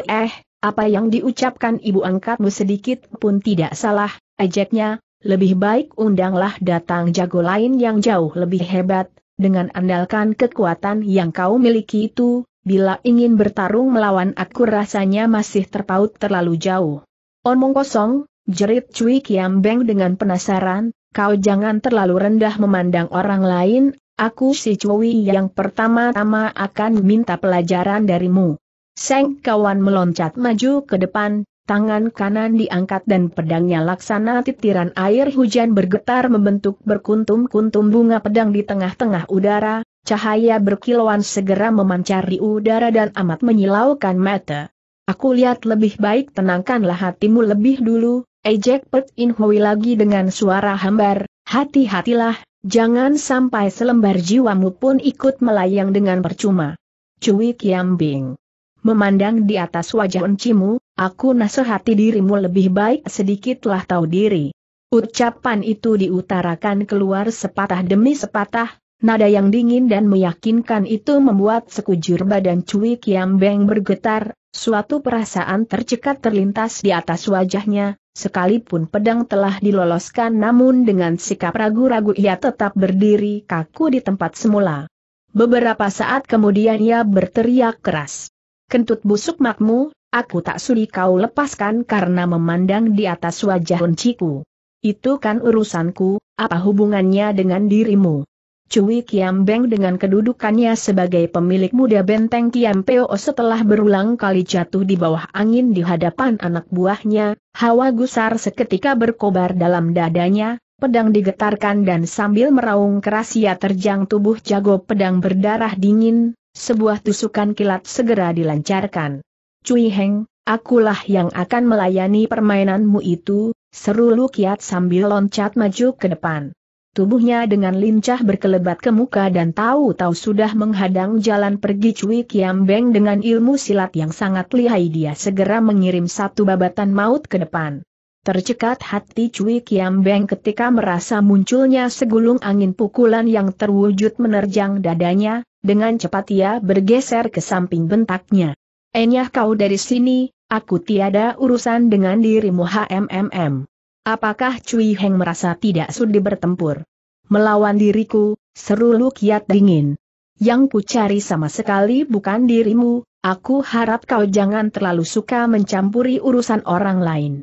heh apa yang diucapkan ibu angkatmu sedikit pun tidak salah, ejeknya, lebih baik undanglah datang jago lain yang jauh lebih hebat, dengan andalkan kekuatan yang kau miliki itu, bila ingin bertarung melawan aku rasanya masih terpaut terlalu jauh. Omong kosong, jerit Cui Kiam Beng dengan penasaran, kau jangan terlalu rendah memandang orang lain, aku si Cui yang pertama-tama akan minta pelajaran darimu. Seng kawan meloncat maju ke depan, tangan kanan diangkat dan pedangnya laksana titiran air hujan bergetar membentuk berkuntum-kuntum bunga pedang di tengah-tengah udara, cahaya berkilauan segera memancar di udara dan amat menyilaukan mata. Aku lihat lebih baik tenangkanlah hatimu lebih dulu, ejek Pet In Hui lagi dengan suara hambar, hati-hatilah, jangan sampai selembar jiwamu pun ikut melayang dengan percuma. Cui Kiambing Memandang di atas wajah encimu, aku nasihati dirimu lebih baik sedikitlah tahu diri. Ucapan itu diutarakan keluar sepatah demi sepatah, nada yang dingin dan meyakinkan itu membuat sekujur badan Cui Beng bergetar, suatu perasaan tercekat terlintas di atas wajahnya, Sekalipun pedang telah diloloskan namun dengan sikap ragu-ragu ia tetap berdiri kaku di tempat semula. Beberapa saat kemudian ia berteriak keras. Kentut busuk makmu, aku tak sudi kau lepaskan karena memandang di atas wajah unciku. Itu kan urusanku, apa hubungannya dengan dirimu? Cui Kiam Beng dengan kedudukannya sebagai pemilik muda benteng Kiam Peo setelah berulang kali jatuh di bawah angin di hadapan anak buahnya, hawa gusar seketika berkobar dalam dadanya, pedang digetarkan dan sambil meraung keras ia terjang tubuh jago pedang berdarah dingin, sebuah tusukan kilat segera dilancarkan. Cui Heng, akulah yang akan melayani permainanmu itu, seru Lu sambil loncat maju ke depan. Tubuhnya dengan lincah berkelebat ke muka dan tahu-tahu sudah menghadang jalan pergi Cui Kiam Beng dengan ilmu silat yang sangat lihai dia segera mengirim satu babatan maut ke depan. Tercekat hati Cui Kiam Beng ketika merasa munculnya segulung angin pukulan yang terwujud menerjang dadanya, dengan cepat ia bergeser ke samping bentaknya. Enyah eh, kau dari sini, aku tiada urusan dengan dirimu HMMM. Apakah Cui Heng merasa tidak sudi bertempur? Melawan diriku, seru Lu Kiat dingin. Yang ku cari sama sekali bukan dirimu, aku harap kau jangan terlalu suka mencampuri urusan orang lain.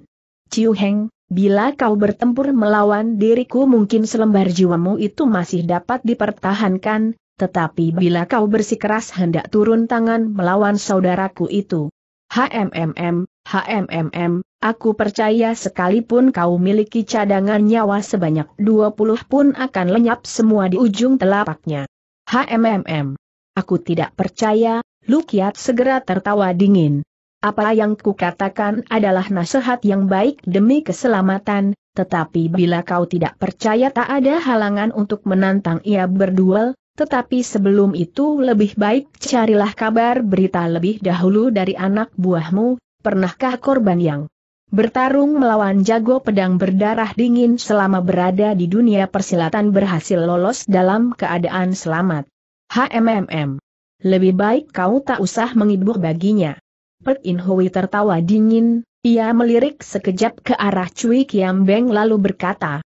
Ciu Heng, bila kau bertempur melawan diriku mungkin selembar jiwamu itu masih dapat dipertahankan, tetapi bila kau bersikeras hendak turun tangan melawan saudaraku itu, HMMM, HMMM, aku percaya sekalipun kau miliki cadangan nyawa sebanyak 20 pun akan lenyap semua di ujung telapaknya. HMMM. Aku tidak percaya, Lukiat segera tertawa dingin. Apa yang kukatakan adalah nasihat yang baik demi keselamatan, tetapi bila kau tidak percaya tak ada halangan untuk menantang ia berduel, tetapi sebelum itu lebih baik carilah kabar berita lebih dahulu dari anak buahmu, pernahkah korban yang bertarung melawan jago pedang berdarah dingin selama berada di dunia persilatan berhasil lolos dalam keadaan selamat. HMMM. Lebih baik kau tak usah mengibuh baginya. Perk In Hui tertawa dingin, ia melirik sekejap ke arah Cui Kiam Beng lalu berkata,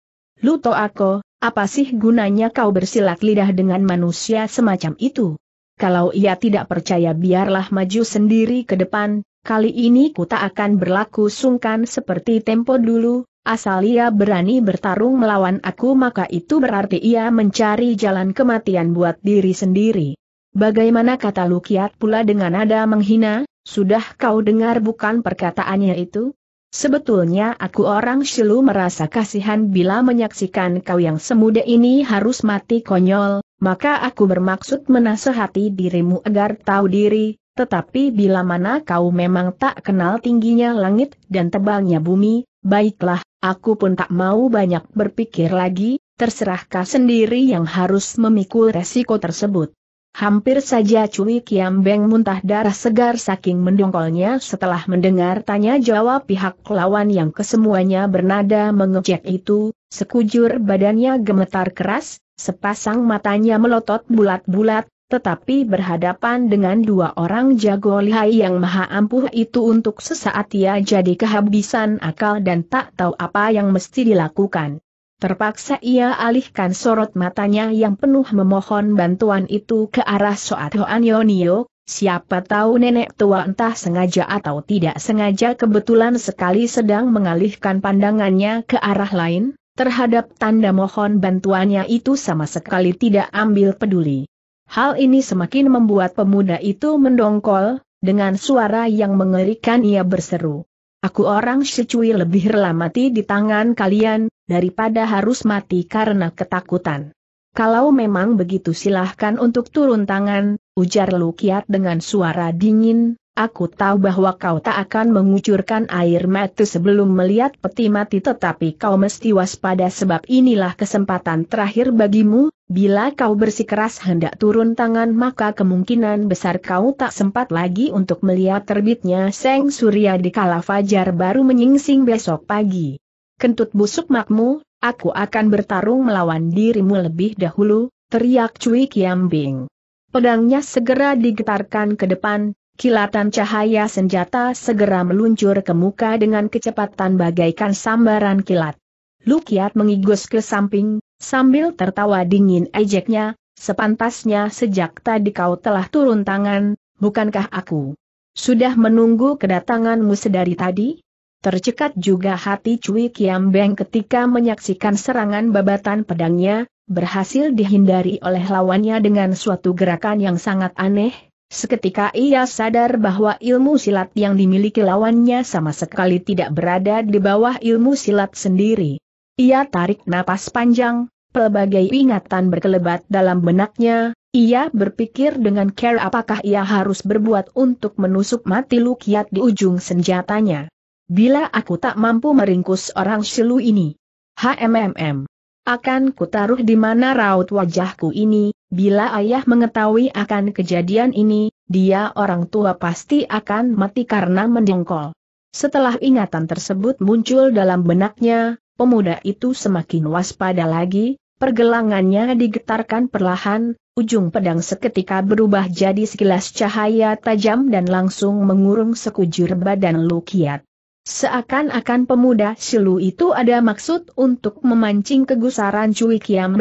Luto aku, apa sih gunanya kau bersilat lidah dengan manusia semacam itu? Kalau ia tidak percaya biarlah maju sendiri ke depan, kali ini ku tak akan berlaku sungkan seperti tempo dulu, asal ia berani bertarung melawan aku maka itu berarti ia mencari jalan kematian buat diri sendiri. Bagaimana kata Lukiat pula dengan nada menghina, sudah kau dengar bukan perkataannya itu? Sebetulnya aku orang Shilu merasa kasihan bila menyaksikan kau yang semuda ini harus mati konyol, maka aku bermaksud menasehati dirimu agar tahu diri, tetapi bila mana kau memang tak kenal tingginya langit dan tebalnya bumi, baiklah, aku pun tak mau banyak berpikir lagi, terserah kau sendiri yang harus memikul resiko tersebut. Hampir saja Cui Kiam Beng muntah darah segar saking mendongkolnya setelah mendengar tanya jawab pihak lawan yang kesemuanya bernada mengejek itu, sekujur badannya gemetar keras, sepasang matanya melotot bulat-bulat, tetapi berhadapan dengan dua orang jago lihai yang maha ampuh itu untuk sesaat ia jadi kehabisan akal dan tak tahu apa yang mesti dilakukan. Terpaksa ia alihkan sorot matanya yang penuh memohon bantuan itu ke arah Soat Anionio, siapa tahu nenek tua entah sengaja atau tidak sengaja kebetulan sekali sedang mengalihkan pandangannya ke arah lain, terhadap tanda mohon bantuannya itu sama sekali tidak ambil peduli. Hal ini semakin membuat pemuda itu mendongkol, dengan suara yang mengerikan ia berseru. Aku orang secui lebih rela mati di tangan kalian, daripada harus mati karena ketakutan. Kalau memang begitu silahkan untuk turun tangan, ujar Lukiat dengan suara dingin, aku tahu bahwa kau tak akan mengucurkan air mata sebelum melihat peti mati tetapi kau mesti waspada sebab inilah kesempatan terakhir bagimu, bila kau bersikeras hendak turun tangan maka kemungkinan besar kau tak sempat lagi untuk melihat terbitnya Seng Surya di kala fajar baru menyingsing besok pagi. Kentut busuk makmu, aku akan bertarung melawan dirimu lebih dahulu, teriak Cui Kiambing. Pedangnya segera digetarkan ke depan, kilatan cahaya senjata segera meluncur ke muka dengan kecepatan bagaikan sambaran kilat. Lukiat mengigus ke samping, sambil tertawa dingin ejeknya, sepantasnya sejak tadi kau telah turun tangan, bukankah aku? Sudah menunggu kedatanganmu sedari tadi? Tercekat juga hati Cui Beng ketika menyaksikan serangan babatan pedangnya, berhasil dihindari oleh lawannya dengan suatu gerakan yang sangat aneh, Seketika ia sadar bahwa ilmu silat yang dimiliki lawannya sama sekali tidak berada di bawah ilmu silat sendiri. Ia tarik napas panjang, pelbagai ingatan berkelebat dalam benaknya, ia berpikir dengan care apakah ia harus berbuat untuk menusuk mati Lukiat di ujung senjatanya. Bila aku tak mampu meringkus orang silu ini. HMMM. Akan kutaruh di mana raut wajahku ini, bila ayah mengetahui akan kejadian ini, dia orang tua pasti akan mati karena mendengkol. Setelah ingatan tersebut muncul dalam benaknya, pemuda itu semakin waspada lagi, pergelangannya digetarkan perlahan, ujung pedang seketika berubah jadi sekilas cahaya tajam dan langsung mengurung sekujur badan Lukiat. Seakan-akan pemuda Silu itu ada maksud untuk memancing kegusaran Cui Kiam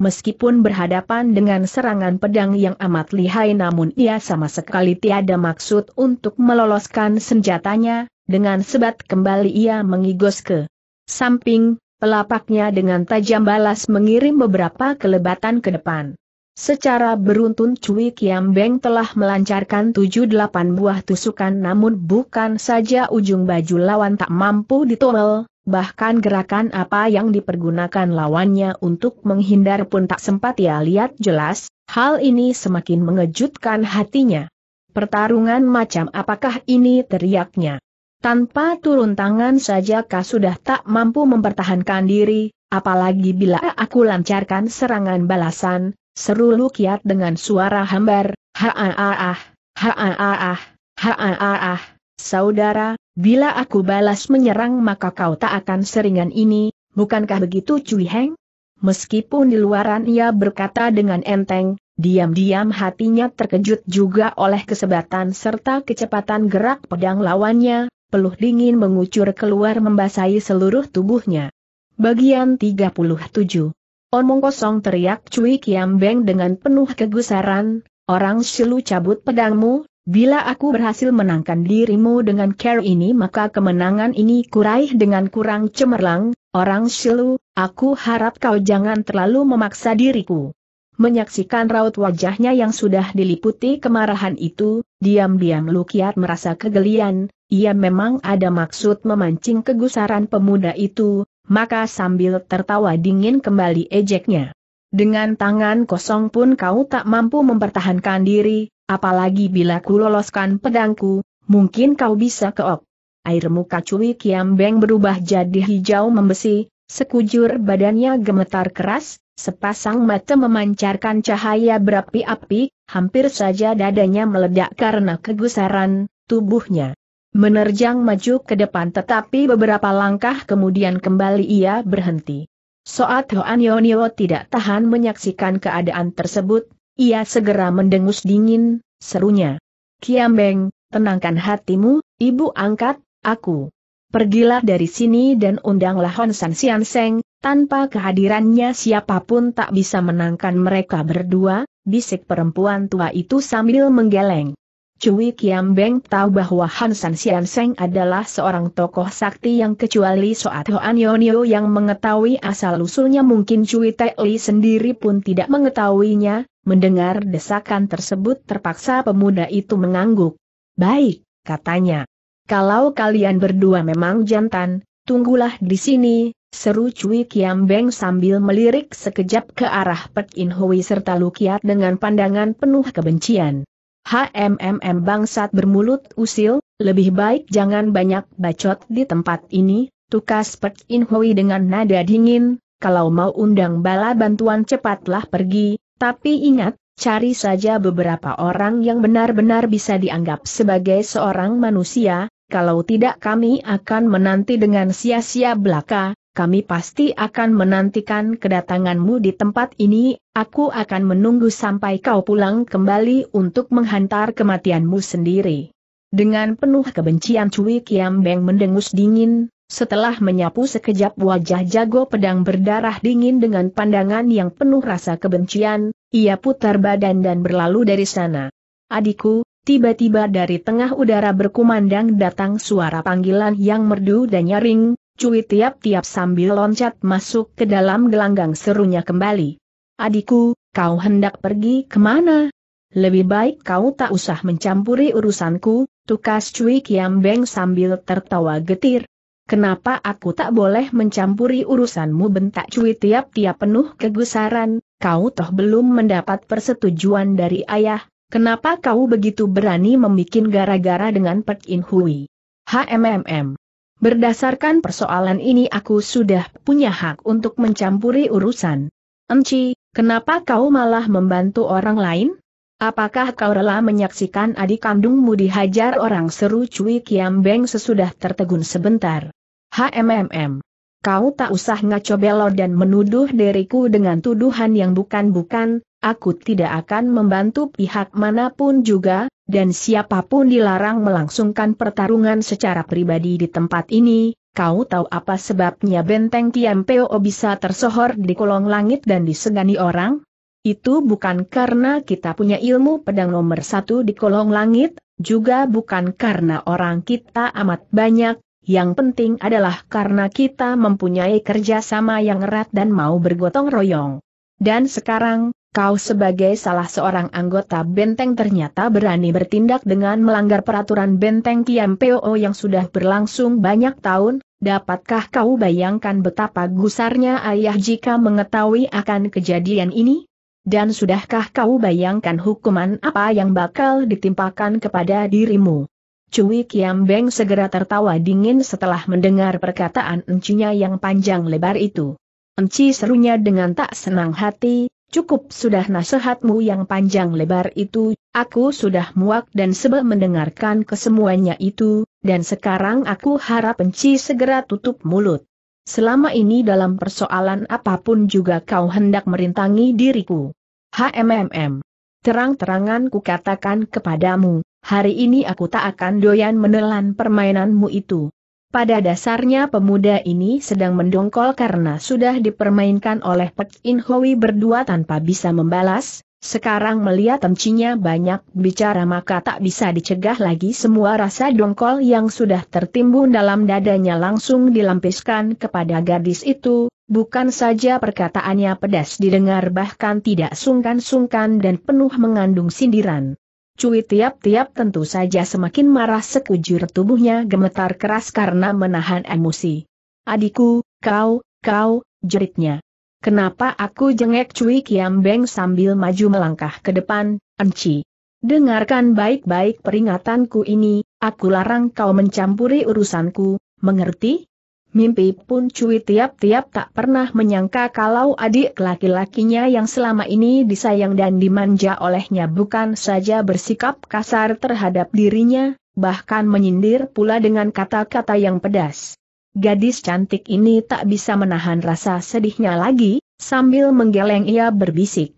meskipun berhadapan dengan serangan pedang yang amat lihai namun ia sama sekali tiada maksud untuk meloloskan senjatanya, dengan sebat kembali ia mengigos ke samping, pelapaknya dengan tajam balas mengirim beberapa kelebatan ke depan. Secara beruntun Cui Kiam Beng telah melancarkan 7-8 buah tusukan namun bukan saja ujung baju lawan tak mampu ditolol, bahkan gerakan apa yang dipergunakan lawannya untuk menghindar pun tak sempat ia lihat jelas, hal ini semakin mengejutkan hatinya. Pertarungan macam apakah ini teriaknya? Tanpa turun tangan saja kah sudah tak mampu mempertahankan diri, apalagi bila aku lancarkan serangan balasan, Seru Lukiat dengan suara hambar, ha-ah-ah, ha-ah-ah, ha-ah-ah, saudara, bila aku balas menyerang maka kau tak akan seringan ini, bukankah begitu Cui Heng? Meskipun di luaran ia berkata dengan enteng, diam-diam hatinya terkejut juga oleh kesebatan serta kecepatan gerak pedang lawannya, peluh dingin mengucur keluar membasahi seluruh tubuhnya. Bagian 37 Omong kosong teriak Cui Kiam Beng dengan penuh kegusaran, orang silu cabut pedangmu, bila aku berhasil menangkan dirimu dengan care ini maka kemenangan ini kuraih dengan kurang cemerlang, orang silu, aku harap kau jangan terlalu memaksa diriku. Menyaksikan raut wajahnya yang sudah diliputi kemarahan itu, diam-diam Lukiat merasa kegelian, ia memang ada maksud memancing kegusaran pemuda itu, maka sambil tertawa dingin kembali ejeknya. Dengan tangan kosong pun kau tak mampu mempertahankan diri, apalagi bila ku loloskan pedangku, mungkin kau bisa keop. Air muka Cui Kiam Beng berubah jadi hijau membesi, sekujur badannya gemetar keras, sepasang mata memancarkan cahaya berapi-api, hampir saja dadanya meledak karena kegusaran tubuhnya. Menerjang maju ke depan tetapi beberapa langkah kemudian kembali ia berhenti. Soat Hoan Yonio tidak tahan menyaksikan keadaan tersebut, ia segera mendengus dingin, serunya. Kiambeng, tenangkan hatimu, ibu angkat, aku. Pergilah dari sini dan undanglah Hon San Sian Seng, tanpa kehadirannya siapapun tak bisa menangkan mereka berdua, bisik perempuan tua itu sambil menggeleng. Cui Kiam Beng tahu bahwa Han San Sian Seng adalah seorang tokoh sakti yang kecuali Soat Hoan Yonio yang mengetahui asal-usulnya mungkin Cui Te Li sendiri pun tidak mengetahuinya, mendengar desakan tersebut terpaksa pemuda itu mengangguk. Baik, katanya. Kalau kalian berdua memang jantan, tunggulah di sini, seru Cui Kiam Beng sambil melirik sekejap ke arah Pek In Hui serta Lukiat dengan pandangan penuh kebencian. HMMM bangsat bermulut usil, lebih baik jangan banyak bacot di tempat ini, tukas Pek In Hui dengan nada dingin, kalau mau undang bala bantuan cepatlah pergi, tapi ingat, cari saja beberapa orang yang benar-benar bisa dianggap sebagai seorang manusia, kalau tidak kami akan menanti dengan sia-sia belaka, kami pasti akan menantikan kedatanganmu di tempat ini, aku akan menunggu sampai kau pulang kembali untuk menghantar kematianmu sendiri. Dengan penuh kebencian Cui Kiam Beng mendengus dingin, setelah menyapu sekejap wajah jago pedang berdarah dingin dengan pandangan yang penuh rasa kebencian, ia putar badan dan berlalu dari sana. Adikku, tiba-tiba dari tengah udara berkumandang datang suara panggilan yang merdu dan nyaring, Cui tiap-tiap sambil loncat masuk ke dalam gelanggang serunya kembali. Adikku, kau hendak pergi kemana? Lebih baik kau tak usah mencampuri urusanku, tukas Cui Beng sambil tertawa getir. Kenapa aku tak boleh mencampuri urusanmu bentak Cui tiap-tiap penuh kegusaran, kau toh belum mendapat persetujuan dari ayah, kenapa kau begitu berani membuat gara-gara dengan Pek In Hui? HMMM Berdasarkan persoalan ini aku sudah punya hak untuk mencampuri urusan. Enci, kenapa kau malah membantu orang lain? Apakah kau rela menyaksikan adik kandungmu dihajar orang seru Cui Kiam Beng sesudah tertegun sebentar? HMMM. Kau tak usah ngaco belo dan menuduh diriku dengan tuduhan yang bukan-bukan, aku tidak akan membantu pihak manapun juga, dan siapapun dilarang melangsungkan pertarungan secara pribadi di tempat ini, kau tahu apa sebabnya benteng Peo bisa tersohor di kolong langit dan disegani orang? Itu bukan karena kita punya ilmu pedang nomor satu di kolong langit, juga bukan karena orang kita amat banyak, yang penting adalah karena kita mempunyai kerjasama yang erat dan mau bergotong royong. Dan sekarang, kau sebagai salah seorang anggota benteng ternyata berani bertindak dengan melanggar peraturan benteng Kiam POO yang sudah berlangsung banyak tahun, dapatkah kau bayangkan betapa gusarnya ayah jika mengetahui akan kejadian ini? Dan sudahkah kau bayangkan hukuman apa yang bakal ditimpakan kepada dirimu? Cui Kiam Beng segera tertawa dingin setelah mendengar perkataan encinya yang panjang lebar itu. Enci serunya dengan tak senang hati, Cukup sudah nasihatmu yang panjang lebar itu, aku sudah muak dan sebab mendengarkan kesemuanya itu, dan sekarang aku harap penci segera tutup mulut. Selama ini dalam persoalan apapun juga kau hendak merintangi diriku. HMMM. Terang-terangan ku katakan kepadamu, hari ini aku tak akan doyan menelan permainanmu itu. Pada dasarnya pemuda ini sedang mendongkol karena sudah dipermainkan oleh Pek In Hoi berdua tanpa bisa membalas, sekarang melihat temcinya banyak bicara maka tak bisa dicegah lagi semua rasa dongkol yang sudah tertimbun dalam dadanya langsung dilampiskan kepada gadis itu, bukan saja perkataannya pedas didengar bahkan tidak sungkan-sungkan dan penuh mengandung sindiran. Cui tiap-tiap tentu saja semakin marah sekujur tubuhnya gemetar keras karena menahan emosi. Adikku, kau, kau, jeritnya. Kenapa aku jengek Cui Kiam Beng sambil maju melangkah ke depan, Enci? Dengarkan baik-baik peringatanku ini, aku larang kau mencampuri urusanku, mengerti? Mimpi pun cuy tiap-tiap tak pernah menyangka kalau adik laki-lakinya yang selama ini disayang dan dimanja olehnya bukan saja bersikap kasar terhadap dirinya, bahkan menyindir pula dengan kata-kata yang pedas. Gadis cantik ini tak bisa menahan rasa sedihnya lagi, sambil menggeleng ia berbisik.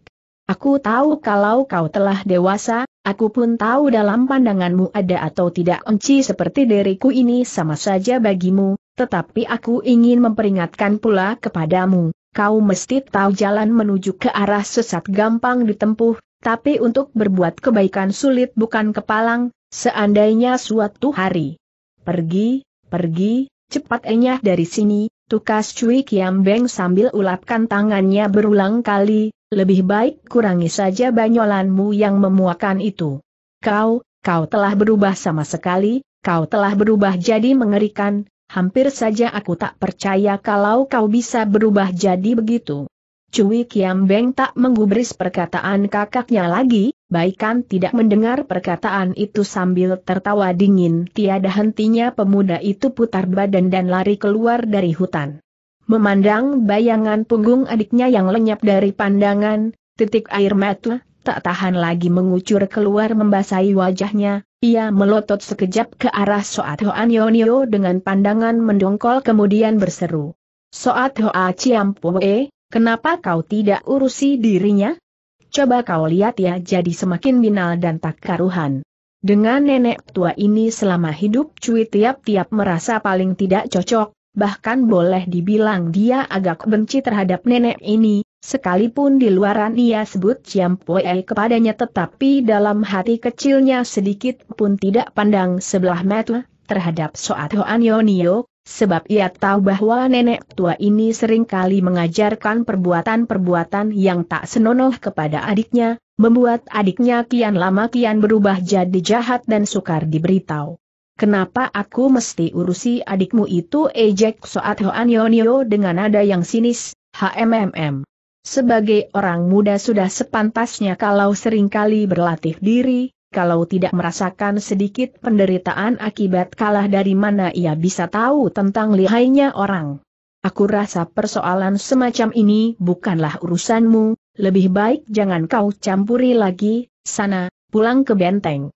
Aku tahu kalau kau telah dewasa, aku pun tahu dalam pandanganmu ada atau tidak enci seperti diriku ini sama saja bagimu, tetapi aku ingin memperingatkan pula kepadamu, kau mesti tahu jalan menuju ke arah sesat gampang ditempuh, tapi untuk berbuat kebaikan sulit bukan kepalang, seandainya suatu hari. Pergi, pergi, cepat enyah dari sini, tukas Cui Kiam Beng sambil ulapkan tangannya berulang kali, lebih baik kurangi saja banyolanmu yang memuakan itu. Kau, kau telah berubah sama sekali, kau telah berubah jadi mengerikan, hampir saja aku tak percaya kalau kau bisa berubah jadi begitu. Cui Kiam Beng tak menggubris perkataan kakaknya lagi, Baikan tidak mendengar perkataan itu sambil tertawa dingin tiada hentinya pemuda itu putar badan dan lari keluar dari hutan. Memandang bayangan punggung adiknya yang lenyap dari pandangan, titik air mata, tak tahan lagi mengucur keluar membasahi wajahnya, ia melotot sekejap ke arah Soat Hoan Yonio dengan pandangan mendongkol kemudian berseru. Soat Hoa Ciampue, kenapa kau tidak urusi dirinya? Coba kau lihat ya jadi semakin binal dan tak karuhan. Dengan nenek tua ini selama hidup Cui tiap-tiap merasa paling tidak cocok, bahkan boleh dibilang dia agak benci terhadap nenek ini, Sekalipun di luaran ia sebut Ciam Poe kepadanya tetapi dalam hati kecilnya sedikit pun tidak pandang sebelah mata terhadap Soat Hoan Yonio, sebab ia tahu bahwa nenek tua ini seringkali mengajarkan perbuatan-perbuatan yang tak senonoh kepada adiknya, membuat adiknya kian lama kian berubah jadi jahat dan sukar diberitahu. Kenapa aku mesti urusi adikmu itu ejek Soat Hoan Yonio dengan nada yang sinis, HMMM. Sebagai orang muda sudah sepantasnya kalau seringkali berlatih diri, kalau tidak merasakan sedikit penderitaan akibat kalah dari mana ia bisa tahu tentang lihainya orang. Aku rasa persoalan semacam ini bukanlah urusanmu, lebih baik jangan kau campuri lagi, sana, pulang ke benteng.